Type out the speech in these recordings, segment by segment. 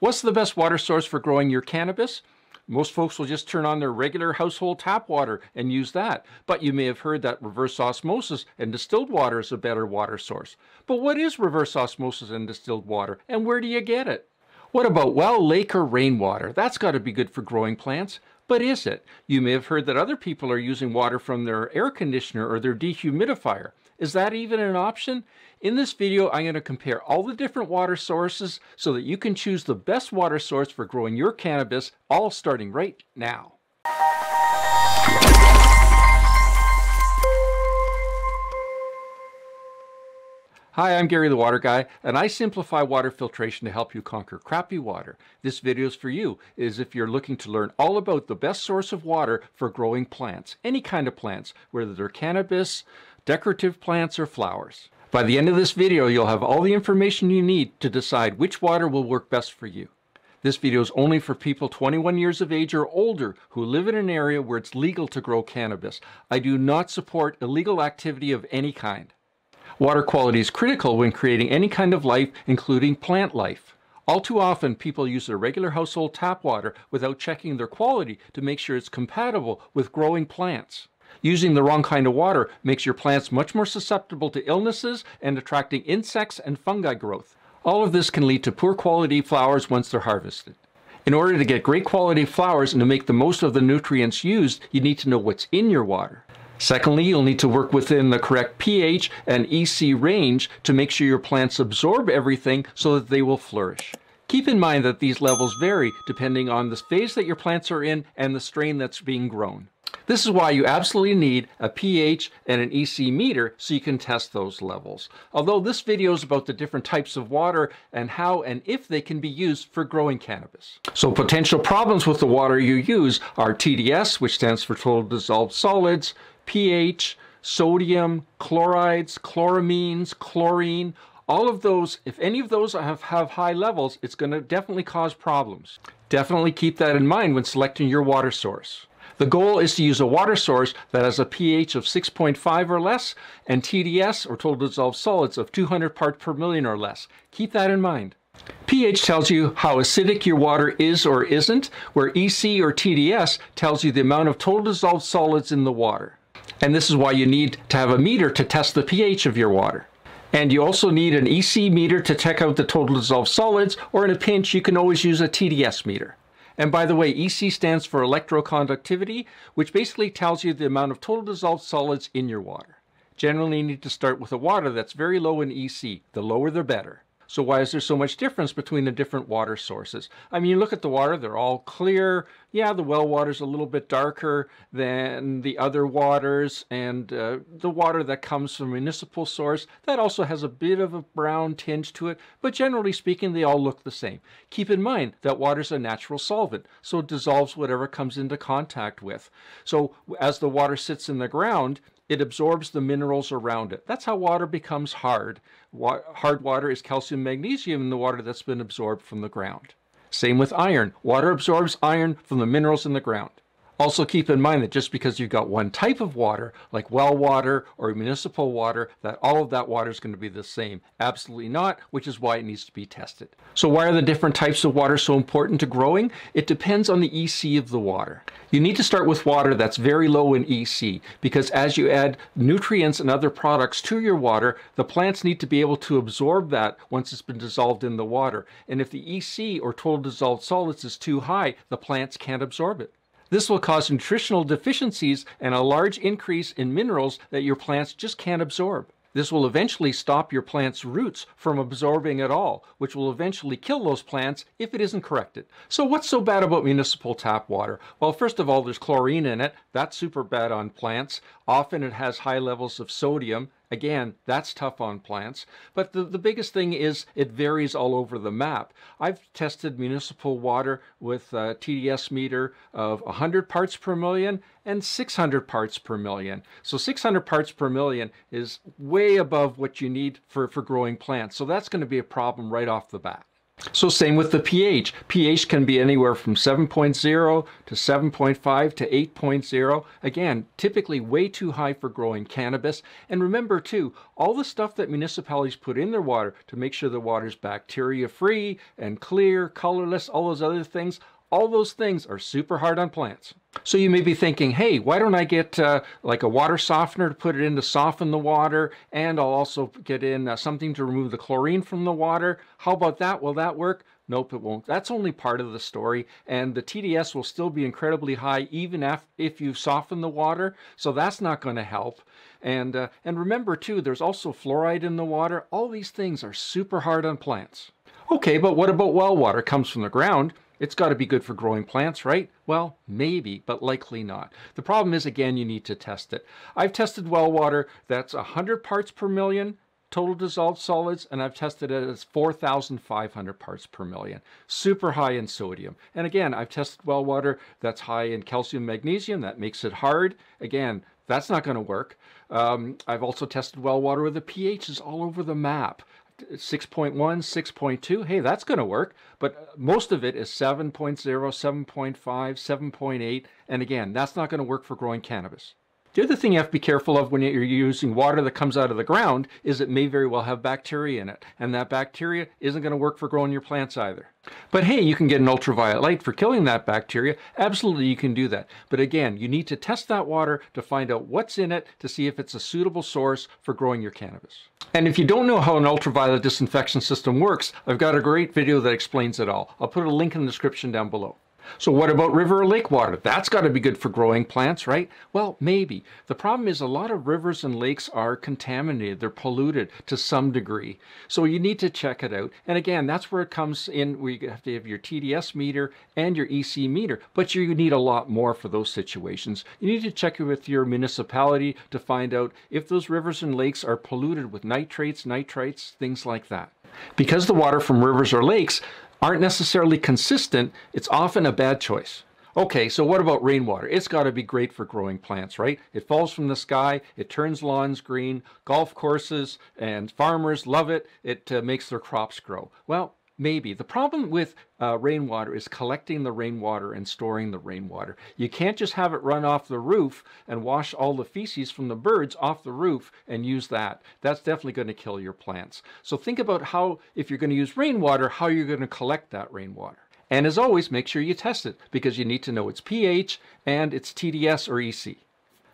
What's the best water source for growing your cannabis? Most folks will just turn on their regular household tap water and use that. But you may have heard that reverse osmosis and distilled water is a better water source. But what is reverse osmosis and distilled water, and where do you get it? What about well, lake, or rainwater? That's got to be good for growing plants. But is it? You may have heard that other people are using water from their air conditioner or their dehumidifier. Is that even an option? In this video, I'm going to compare all the different water sources so that you can choose the best water source for growing your cannabis, all starting right now. Hi, I'm Gary the Water Guy, and I simplify water filtration to help you conquer crappy water. This video is for you, is if you're looking to learn all about the best source of water for growing plants, any kind of plants, whether they're cannabis, decorative plants, or flowers. By the end of this video, you'll have all the information you need to decide which water will work best for you. This video is only for people 21 years of age or older who live in an area where it's legal to grow cannabis. I do not support illegal activity of any kind. Water quality is critical when creating any kind of life, including plant life. All too often, people use their regular household tap water without checking their quality to make sure it's compatible with growing plants. Using the wrong kind of water makes your plants much more susceptible to illnesses and attracting insects and fungi growth. All of this can lead to poor quality flowers once they're harvested. In order to get great quality flowers and to make the most of the nutrients used, you need to know what's in your water. Secondly, you'll need to work within the correct pH and EC range to make sure your plants absorb everything so that they will flourish. Keep in mind that these levels vary depending on the phase that your plants are in and the strain that's being grown. This is why you absolutely need a pH and an EC meter so you can test those levels. Although this video is about the different types of water and how and if they can be used for growing cannabis. So potential problems with the water you use are TDS, which stands for total dissolved solids, pH, sodium, chlorides, chloramines, chlorine, all of those, if any of those have, have high levels, it's going to definitely cause problems. Definitely keep that in mind when selecting your water source. The goal is to use a water source that has a pH of 6.5 or less and TDS, or total dissolved solids, of 200 parts per million or less. Keep that in mind. pH tells you how acidic your water is or isn't, where EC or TDS tells you the amount of total dissolved solids in the water. And this is why you need to have a meter to test the pH of your water. And you also need an EC meter to check out the total dissolved solids, or in a pinch, you can always use a TDS meter. And by the way, EC stands for electroconductivity, which basically tells you the amount of total dissolved solids in your water. Generally, you need to start with a water that's very low in EC. The lower, the better. So why is there so much difference between the different water sources? I mean, you look at the water, they're all clear. Yeah, the well water's a little bit darker than the other waters, and uh, the water that comes from municipal source, that also has a bit of a brown tinge to it, but generally speaking, they all look the same. Keep in mind that water's a natural solvent, so it dissolves whatever comes into contact with. So as the water sits in the ground, it absorbs the minerals around it. That's how water becomes hard hard water is calcium magnesium in the water that's been absorbed from the ground. Same with iron. Water absorbs iron from the minerals in the ground. Also keep in mind that just because you've got one type of water, like well water or municipal water, that all of that water is going to be the same. Absolutely not, which is why it needs to be tested. So why are the different types of water so important to growing? It depends on the EC of the water. You need to start with water that's very low in EC because as you add nutrients and other products to your water, the plants need to be able to absorb that once it's been dissolved in the water. And if the EC or total dissolved solids is too high, the plants can't absorb it. This will cause nutritional deficiencies and a large increase in minerals that your plants just can't absorb. This will eventually stop your plant's roots from absorbing at all, which will eventually kill those plants if it isn't corrected. So what's so bad about municipal tap water? Well, first of all, there's chlorine in it. That's super bad on plants. Often it has high levels of sodium. Again, that's tough on plants. But the, the biggest thing is it varies all over the map. I've tested municipal water with a TDS meter of 100 parts per million and 600 parts per million. So 600 parts per million is way above what you need for, for growing plants. So that's going to be a problem right off the bat. So same with the pH. pH can be anywhere from 7.0 to 7.5 to 8.0. Again, typically way too high for growing cannabis. And remember too, all the stuff that municipalities put in their water to make sure the water is bacteria free and clear, colorless, all those other things, all those things are super hard on plants. So you may be thinking, hey, why don't I get uh, like a water softener to put it in to soften the water, and I'll also get in uh, something to remove the chlorine from the water. How about that? Will that work? Nope, it won't. That's only part of the story, and the TDS will still be incredibly high even if you soften the water, so that's not going to help. And, uh, and remember, too, there's also fluoride in the water. All these things are super hard on plants. Okay, but what about well water? It comes from the ground. It's got to be good for growing plants, right? Well, maybe, but likely not. The problem is, again, you need to test it. I've tested well water that's 100 parts per million total dissolved solids, and I've tested it as 4,500 parts per million. Super high in sodium. And again, I've tested well water that's high in calcium magnesium. That makes it hard. Again, that's not going to work. Um, I've also tested well water where the pH is all over the map. 6.1, 6.2, hey, that's going to work. But most of it is 7.0, 7.5, 7.8. And again, that's not going to work for growing cannabis. The other thing you have to be careful of when you're using water that comes out of the ground is it may very well have bacteria in it, and that bacteria isn't going to work for growing your plants either. But hey, you can get an ultraviolet light for killing that bacteria. Absolutely, you can do that. But again, you need to test that water to find out what's in it to see if it's a suitable source for growing your cannabis. And if you don't know how an ultraviolet disinfection system works, I've got a great video that explains it all. I'll put a link in the description down below. So what about river or lake water? That's got to be good for growing plants, right? Well, maybe. The problem is a lot of rivers and lakes are contaminated. They're polluted to some degree. So you need to check it out. And again, that's where it comes in. We have to have your TDS meter and your EC meter, but you need a lot more for those situations. You need to check with your municipality to find out if those rivers and lakes are polluted with nitrates, nitrites, things like that. Because the water from rivers or lakes aren't necessarily consistent, it's often a bad choice. Okay, so what about rainwater? It's got to be great for growing plants, right? It falls from the sky, it turns lawns green, golf courses and farmers love it, it uh, makes their crops grow. Well, Maybe. The problem with uh, rainwater is collecting the rainwater and storing the rainwater. You can't just have it run off the roof and wash all the feces from the birds off the roof and use that. That's definitely going to kill your plants. So think about how, if you're going to use rainwater, how you're going to collect that rainwater. And as always, make sure you test it because you need to know its pH and its TDS or EC.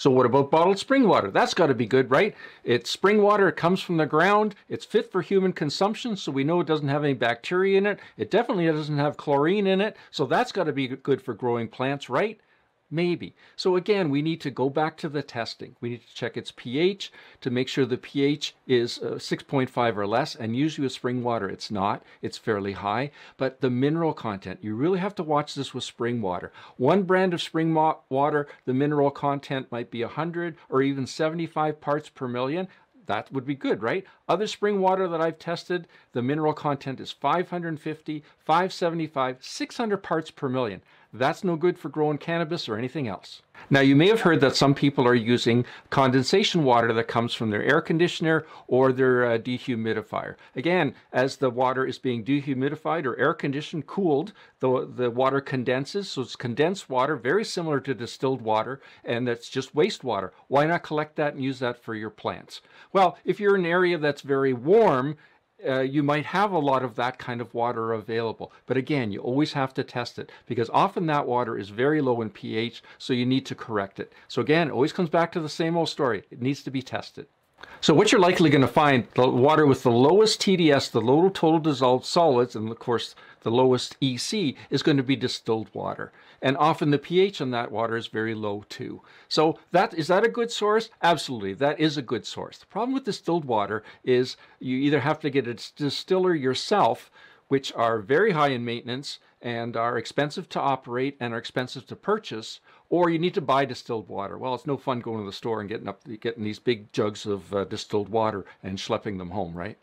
So what about bottled spring water? That's got to be good, right? It's spring water, it comes from the ground, it's fit for human consumption, so we know it doesn't have any bacteria in it. It definitely doesn't have chlorine in it, so that's got to be good for growing plants, right? Maybe. So again, we need to go back to the testing. We need to check its pH to make sure the pH is uh, 6.5 or less. And usually with spring water, it's not. It's fairly high. But the mineral content, you really have to watch this with spring water. One brand of spring water, the mineral content might be 100 or even 75 parts per million. That would be good, right? Other spring water that I've tested, the mineral content is 550, 575, 600 parts per million. That's no good for growing cannabis or anything else. Now, you may have heard that some people are using condensation water that comes from their air conditioner or their uh, dehumidifier. Again, as the water is being dehumidified or air conditioned, cooled, the, the water condenses. So it's condensed water, very similar to distilled water, and that's just wastewater. Why not collect that and use that for your plants? Well, if you're in an area that's very warm uh, you might have a lot of that kind of water available. But again, you always have to test it because often that water is very low in pH, so you need to correct it. So again, it always comes back to the same old story. It needs to be tested. So what you're likely going to find, the water with the lowest TDS, the low total dissolved solids, and of course the lowest EC is going to be distilled water. And often the pH in that water is very low too. So that is that a good source? Absolutely, that is a good source. The problem with distilled water is you either have to get a distiller yourself, which are very high in maintenance and are expensive to operate and are expensive to purchase, or you need to buy distilled water. Well, it's no fun going to the store and getting up getting these big jugs of uh, distilled water and schlepping them home, right?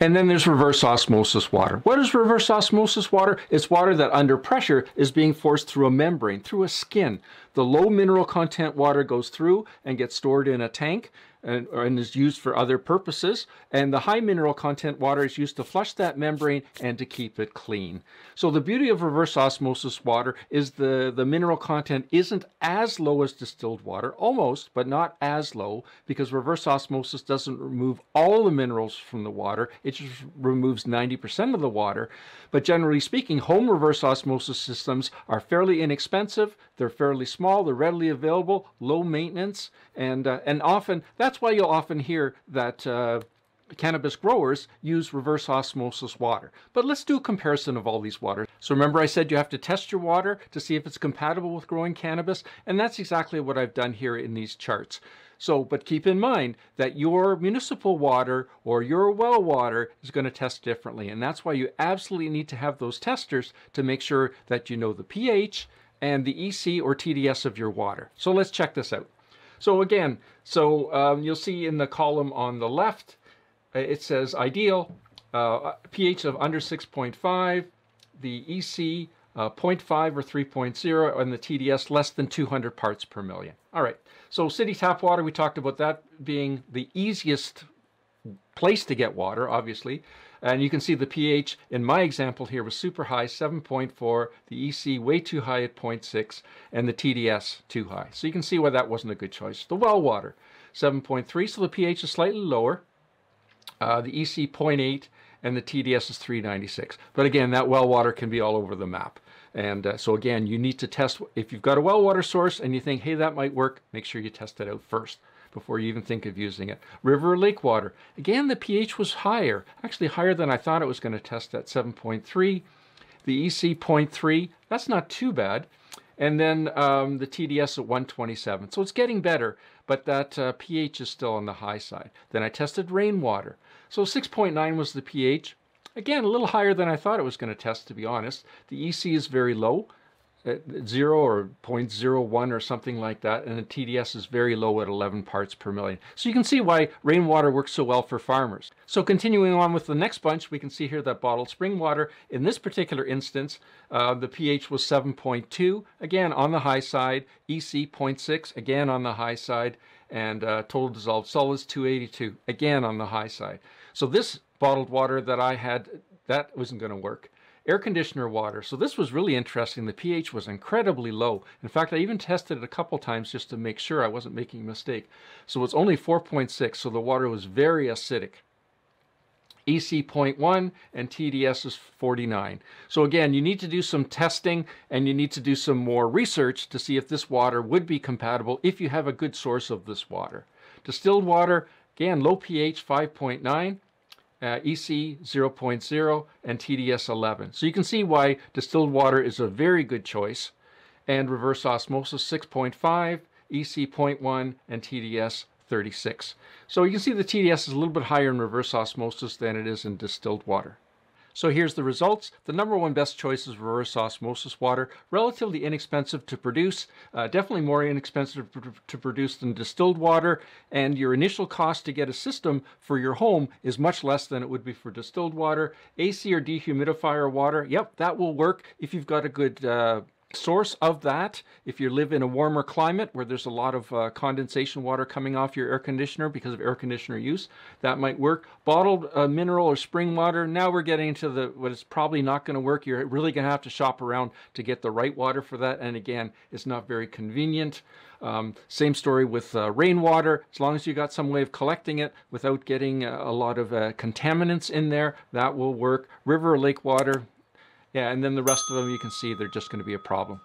And then there's reverse osmosis water. What is reverse osmosis water? It's water that under pressure is being forced through a membrane, through a skin. The low mineral content water goes through and gets stored in a tank and, and is used for other purposes. And the high mineral content water is used to flush that membrane and to keep it clean. So the beauty of reverse osmosis water is the, the mineral content isn't as low as distilled water, almost, but not as low, because reverse osmosis doesn't remove all the minerals from the water. It just removes 90% of the water. But generally speaking, home reverse osmosis systems are fairly inexpensive, they're fairly small, they're readily available, low maintenance, and, uh, and often that's that's why you'll often hear that uh, cannabis growers use reverse osmosis water. But let's do a comparison of all these waters. So remember I said you have to test your water to see if it's compatible with growing cannabis, and that's exactly what I've done here in these charts. So, but keep in mind that your municipal water or your well water is going to test differently, and that's why you absolutely need to have those testers to make sure that you know the pH and the EC or TDS of your water. So let's check this out. So again, so um, you'll see in the column on the left, uh, it says ideal, uh, pH of under 6.5, the EC uh, 0.5 or 3.0, and the TDS less than 200 parts per million. All right, so city tap water, we talked about that being the easiest place to get water, obviously. And you can see the pH in my example here was super high, 7.4, the EC way too high at 0.6, and the TDS too high. So you can see why that wasn't a good choice. The well water, 7.3, so the pH is slightly lower. Uh, the EC 0.8, and the TDS is 396. But again, that well water can be all over the map. And uh, so again, you need to test, if you've got a well water source and you think, hey, that might work, make sure you test it out first before you even think of using it. River or lake water, again, the pH was higher, actually higher than I thought it was gonna test at 7.3. The EC 0.3, that's not too bad. And then um, the TDS at 127. So it's getting better, but that uh, pH is still on the high side. Then I tested rainwater. So 6.9 was the pH. Again, a little higher than I thought it was going to test, to be honest. The EC is very low, at uh, 0 or 0.01 or something like that, and the TDS is very low at 11 parts per million. So you can see why rainwater works so well for farmers. So continuing on with the next bunch, we can see here that bottled spring water, in this particular instance, uh, the pH was 7.2, again on the high side, EC 0.6, again on the high side, and uh, total dissolved solids 282, again on the high side. So this bottled water that I had, that wasn't going to work. Air conditioner water. So this was really interesting. The pH was incredibly low. In fact, I even tested it a couple times just to make sure I wasn't making a mistake. So it's only 4.6, so the water was very acidic. EC 0.1 and TDS is 49. So again, you need to do some testing and you need to do some more research to see if this water would be compatible if you have a good source of this water. Distilled water, again, low pH 5.9 uh, EC 0.0 and TDS 11. So you can see why distilled water is a very good choice and reverse osmosis 6.5, EC 0.1 and TDS 36. So you can see the TDS is a little bit higher in reverse osmosis than it is in distilled water. So here's the results. The number one best choice is reverse osmosis water. Relatively inexpensive to produce, uh, definitely more inexpensive to produce than distilled water. And your initial cost to get a system for your home is much less than it would be for distilled water. AC or dehumidifier water, yep, that will work if you've got a good uh, source of that if you live in a warmer climate where there's a lot of uh, condensation water coming off your air conditioner because of air conditioner use that might work bottled uh, mineral or spring water now we're getting to the what is probably not going to work you're really going to have to shop around to get the right water for that and again it's not very convenient um, same story with uh, rainwater as long as you got some way of collecting it without getting a, uh, a lot of uh, contaminants in there that will work river or lake water yeah, and then the rest of them you can see they're just going to be a problem.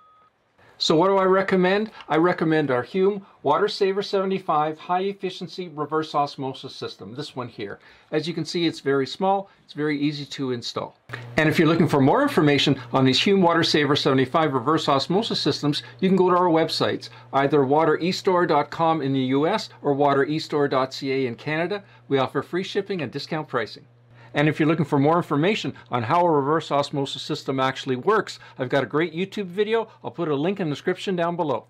So what do I recommend? I recommend our Hume Water Saver 75 High Efficiency Reverse Osmosis System, this one here. As you can see, it's very small, it's very easy to install. And if you're looking for more information on these Hume Water Saver 75 reverse osmosis systems, you can go to our websites, either waterestore.com in the US or waterestore.ca in Canada. We offer free shipping and discount pricing. And if you're looking for more information on how a reverse osmosis system actually works, I've got a great YouTube video. I'll put a link in the description down below.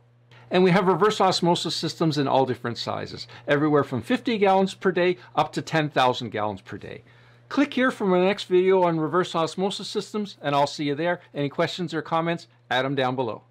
And we have reverse osmosis systems in all different sizes, everywhere from 50 gallons per day up to 10,000 gallons per day. Click here for my next video on reverse osmosis systems, and I'll see you there. Any questions or comments, add them down below.